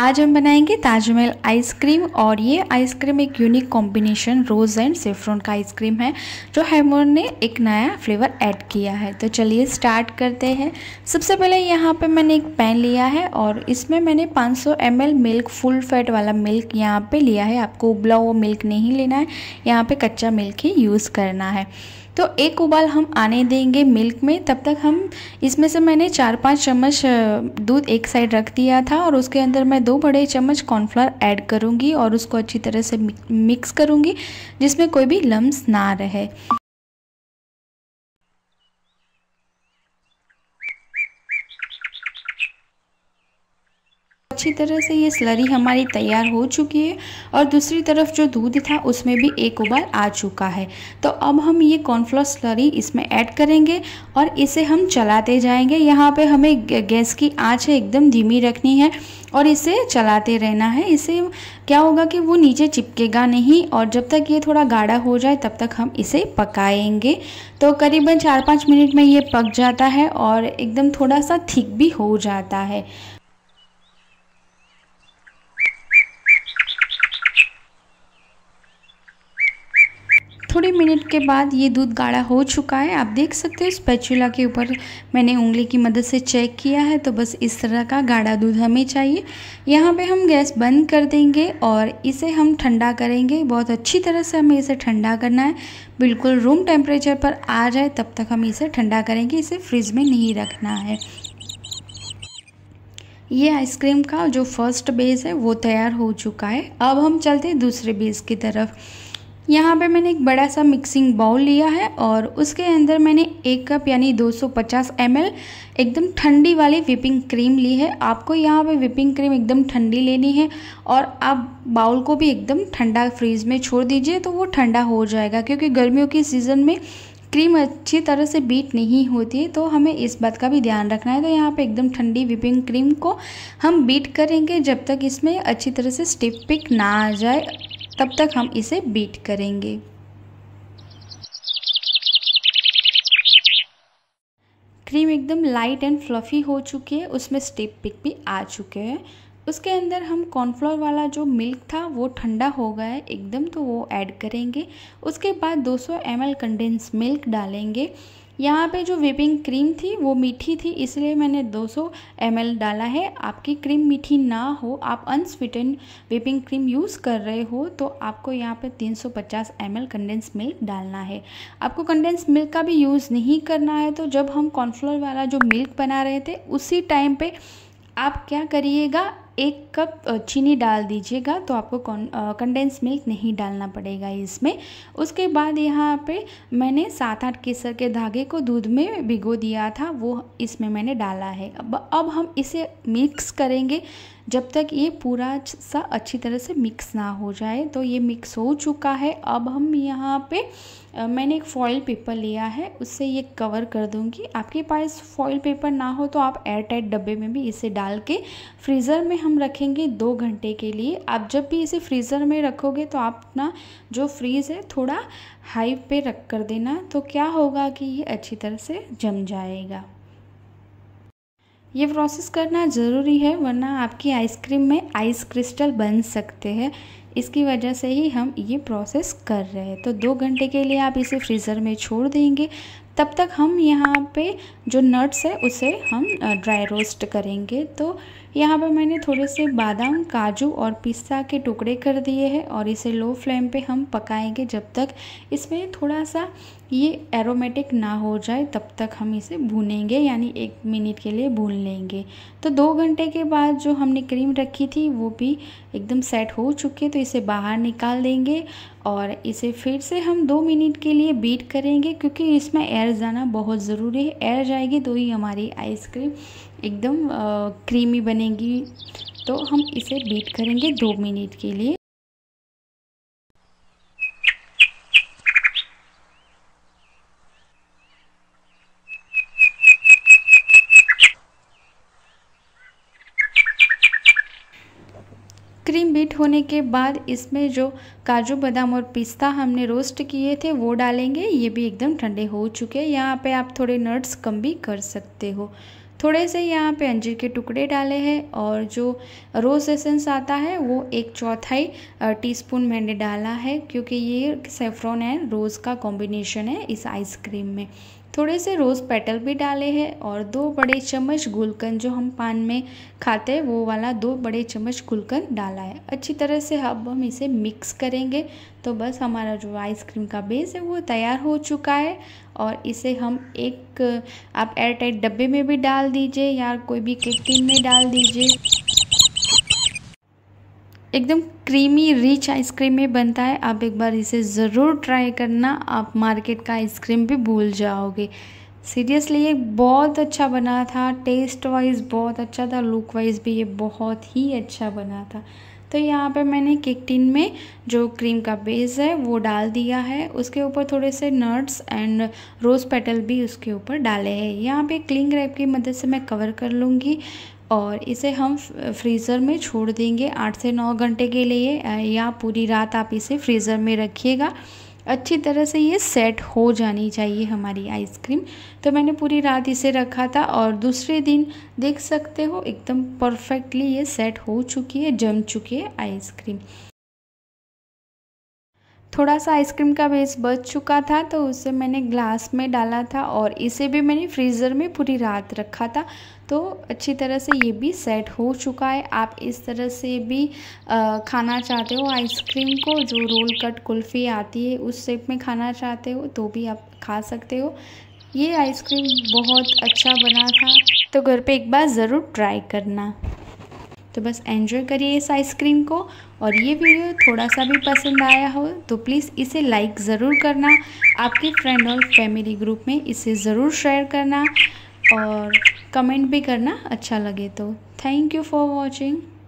आज हम बनाएंगे ताजमहल आइसक्रीम और ये आइसक्रीम एक unique combination rose and saffron का आइसक्रीम है जो हेमोर ने एक नया फ्लेवर ऐड किया है तो चलिए स्टार्ट करते हैं सबसे पहले यहाँ पे मैंने एक पैन लिया है और इसमें मैंने 500 सौ मिल्क फुल फैट वाला मिल्क यहाँ पे लिया है आपको उबला हुआ मिल्क नहीं लेना है यहाँ पर कच्चा मिल्क ही यूज़ करना है तो एक उबाल हम आने देंगे मिल्क में तब तक हम इसमें से मैंने चार पाँच चम्मच दूध एक साइड रख दिया था और उसके अंदर मैं दो बड़े चम्मच कॉर्नफ्लावर ऐड करूँगी और उसको अच्छी तरह से मिक्स करूँगी जिसमें कोई भी लम्ब ना रहे अच्छी तरह से ये स्लरी हमारी तैयार हो चुकी है और दूसरी तरफ जो दूध था उसमें भी एक उबाल आ चुका है तो अब हम ये कॉर्नफ्लोर स्लरी इसमें ऐड करेंगे और इसे हम चलाते जाएंगे यहाँ पे हमें गैस की आँच एकदम धीमी रखनी है और इसे चलाते रहना है इसे क्या होगा कि वो नीचे चिपकेगा नहीं और जब तक ये थोड़ा गाढ़ा हो जाए तब तक हम इसे पकाएंगे तो करीबन चार पाँच मिनट में ये पक जाता है और एकदम थोड़ा सा थिक भी हो जाता है थोड़े मिनट के बाद ये दूध गाढ़ा हो चुका है आप देख सकते हो स्पैचुला के ऊपर मैंने उंगली की मदद से चेक किया है तो बस इस तरह का गाढ़ा दूध हमें चाहिए यहाँ पे हम गैस बंद कर देंगे और इसे हम ठंडा करेंगे बहुत अच्छी तरह से हमें इसे ठंडा करना है बिल्कुल रूम टेम्परेचर पर आ जाए तब तक हम इसे ठंडा करेंगे इसे फ्रिज में नहीं रखना है ये आइसक्रीम का जो फर्स्ट बेस है वो तैयार हो चुका है अब हम चलते हैं दूसरे बेस की तरफ यहाँ पे मैंने एक बड़ा सा मिक्सिंग बाउल लिया है और उसके अंदर मैंने एक कप यानी 250 एल एकदम ठंडी वाली विपिंग क्रीम ली है आपको यहाँ पे विपिंग क्रीम एकदम ठंडी लेनी है और आप बाउल को भी एकदम ठंडा फ्रीज में छोड़ दीजिए तो वो ठंडा हो जाएगा क्योंकि गर्मियों के सीज़न में क्रीम अच्छी तरह से बीट नहीं होती तो हमें इस बात का भी ध्यान रखना है तो यहाँ पे एकदम ठंडी विपिंग क्रीम को हम बीट करेंगे जब तक इसमें अच्छी तरह से स्टिफ पिक ना आ जाए तब तक हम इसे बीट करेंगे क्रीम एकदम लाइट एंड फ्लफ़ी हो चुकी है उसमें स्टेप पिक भी आ चुके हैं उसके अंदर हम कॉर्नफ्लोर वाला जो मिल्क था वो ठंडा हो गया है एकदम तो वो ऐड करेंगे उसके बाद 200 सौ कंडेंस मिल्क डालेंगे यहाँ पे जो व्हिपिंग क्रीम थी वो मीठी थी इसलिए मैंने 200 सौ डाला है आपकी क्रीम मीठी ना हो आप अनस्वीटन व्हिपिंग क्रीम यूज़ कर रहे हो तो आपको यहाँ पे 350 सौ कंडेंस मिल्क डालना है आपको कंडेंस मिल्क का भी यूज़ नहीं करना है तो जब हम कॉर्नफ्लोर वाला जो मिल्क बना रहे थे उसी टाइम पर आप क्या करिएगा एक कप चीनी डाल दीजिएगा तो आपको कंडेंस मिल्क नहीं डालना पड़ेगा इसमें उसके बाद यहाँ पे मैंने सात आठ केसर के धागे को दूध में भिगो दिया था वो इसमें मैंने डाला है अब अब हम इसे मिक्स करेंगे जब तक ये पूरा सा अच्छी तरह से मिक्स ना हो जाए तो ये मिक्स हो चुका है अब हम यहाँ पे मैंने एक फॉइल पेपर लिया है उससे ये कवर कर दूँगी आपके पास फॉइल पेपर ना हो तो आप एयर टाइट डब्बे में भी इसे डाल के फ्रीज़र में हम रखेंगे दो घंटे के लिए आप जब भी इसे फ्रीज़र में रखोगे तो आप अपना जो फ्रीज़ है थोड़ा हाई पे रख कर देना तो क्या होगा कि ये अच्छी तरह से जम जाएगा ये प्रोसेस करना ज़रूरी है वरना आपकी आइसक्रीम में आइस क्रिस्टल बन सकते हैं इसकी वजह से ही हम ये प्रोसेस कर रहे हैं तो दो घंटे के लिए आप इसे फ्रीज़र में छोड़ देंगे तब तक हम यहाँ पे जो नट्स है उसे हम ड्राई रोस्ट करेंगे तो यहाँ पर मैंने थोड़े से बादाम काजू और पिस्ता के टुकड़े कर दिए हैं और इसे लो फ्लेम पे हम पकाएंगे जब तक इसमें थोड़ा सा ये एरोमेटिक ना हो जाए तब तक हम इसे भूनेंगे यानी एक मिनट के लिए भून लेंगे तो दो घंटे के बाद जो हमने क्रीम रखी थी वो भी एकदम सेट हो चुकी है तो इसे बाहर निकाल देंगे और इसे फिर से हम दो मिनट के लिए बीट करेंगे क्योंकि इसमें एयर जाना बहुत ज़रूरी है एयर जाएगी तो ही हमारी आइसक्रीम एकदम क्रीमी बनेगी तो हम इसे बीट करेंगे दो मिनट के लिए क्रीम बीट होने के बाद इसमें जो काजू बादाम और पिस्ता हमने रोस्ट किए थे वो डालेंगे ये भी एकदम ठंडे हो चुके हैं यहाँ पे आप थोड़े नट्स कम भी कर सकते हो थोड़े से यहाँ पे अंजीर के टुकड़े डाले हैं और जो रोज एसेंस आता है वो एक चौथाई टीस्पून मैंने डाला है क्योंकि ये सेफ्रॉन एंड रोज़ का कॉम्बिनेशन है इस आइसक्रीम में थोड़े से रोज़ पेटल भी डाले हैं और दो बड़े चम्मच गुलकंद जो हम पान में खाते हैं वो वाला दो बड़े चम्मच गुलकंद डाला है अच्छी तरह से अब हम इसे मिक्स करेंगे तो बस हमारा जो आइसक्रीम का बेस है वो तैयार हो चुका है और इसे हम एक आप एयरटाइट डब्बे में भी डाल दीजिए या कोई भी केक टीन में डाल दीजिए एकदम क्रीमी रिच आइसक्रीम में बनता है आप एक बार इसे ज़रूर ट्राई करना आप मार्केट का आइसक्रीम भी भूल जाओगे सीरियसली ये बहुत अच्छा बना था टेस्ट वाइज बहुत अच्छा था लुक वाइज भी ये बहुत ही अच्छा बना था तो यहाँ पे मैंने केक टिन में जो क्रीम का बेस है वो डाल दिया है उसके ऊपर थोड़े से नट्स एंड रोज़ पेटल भी उसके ऊपर डाले हैं यहाँ पे क्लिंग रैप की मदद से मैं कवर कर लूँगी और इसे हम फ्रीज़र में छोड़ देंगे आठ से नौ घंटे के लिए या पूरी रात आप इसे फ्रीज़र में रखिएगा अच्छी तरह से ये सेट हो जानी चाहिए हमारी आइसक्रीम तो मैंने पूरी रात इसे रखा था और दूसरे दिन देख सकते हो एकदम परफेक्टली ये सेट हो चुकी है जम चुकी है आइसक्रीम थोड़ा सा आइसक्रीम का बेस बच चुका था तो उसे मैंने ग्लास में डाला था और इसे भी मैंने फ्रीज़र में पूरी रात रखा था तो अच्छी तरह से ये भी सेट हो चुका है आप इस तरह से भी खाना चाहते हो आइसक्रीम को जो रोल कट कुल्फ़ी आती है उस शेप में खाना चाहते हो तो भी आप खा सकते हो ये आइसक्रीम बहुत अच्छा बना था तो घर पर एक बार ज़रूर ट्राई करना तो बस एंजॉय करिए इस आइसक्रीम को और ये वीडियो थोड़ा सा भी पसंद आया हो तो प्लीज़ इसे लाइक ज़रूर करना आपके फ्रेंड और फैमिली ग्रुप में इसे ज़रूर शेयर करना और कमेंट भी करना अच्छा लगे तो थैंक यू फॉर वॉचिंग